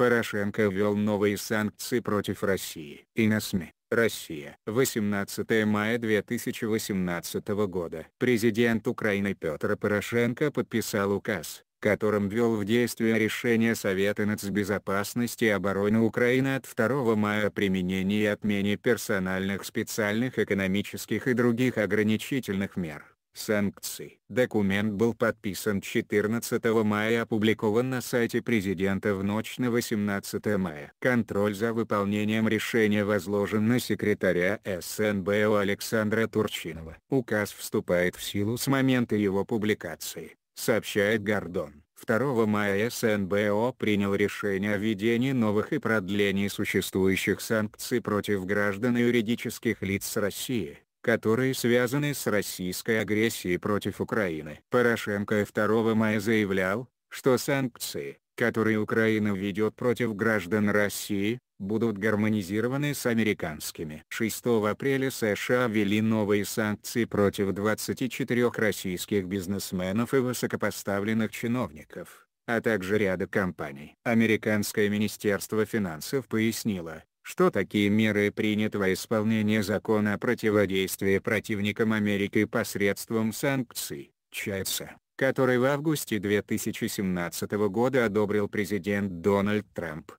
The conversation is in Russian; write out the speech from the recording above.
Порошенко ввел новые санкции против России и на СМИ. Россия. 18 мая 2018 года. Президент Украины Петр Порошенко подписал указ, которым ввел в действие решение Совета нацбезопасности и обороны Украины от 2 мая о применении и отмене персональных специальных экономических и других ограничительных мер санкций. Документ был подписан 14 мая и опубликован на сайте президента в ночь на 18 мая. Контроль за выполнением решения возложен на секретаря СНБО Александра Турчинова. Указ вступает в силу с момента его публикации, сообщает Гордон. 2 мая СНБО принял решение о введении новых и продлении существующих санкций против граждан и юридических лиц России которые связаны с российской агрессией против Украины. Порошенко 2 мая заявлял, что санкции, которые Украина введет против граждан России, будут гармонизированы с американскими. 6 апреля США ввели новые санкции против 24 российских бизнесменов и высокопоставленных чиновников, а также ряда компаний. Американское министерство финансов пояснило, что такие меры приняты во исполнение закона о противодействии противникам Америки посредством санкций, ЧАЭСа, который в августе 2017 года одобрил президент Дональд Трамп.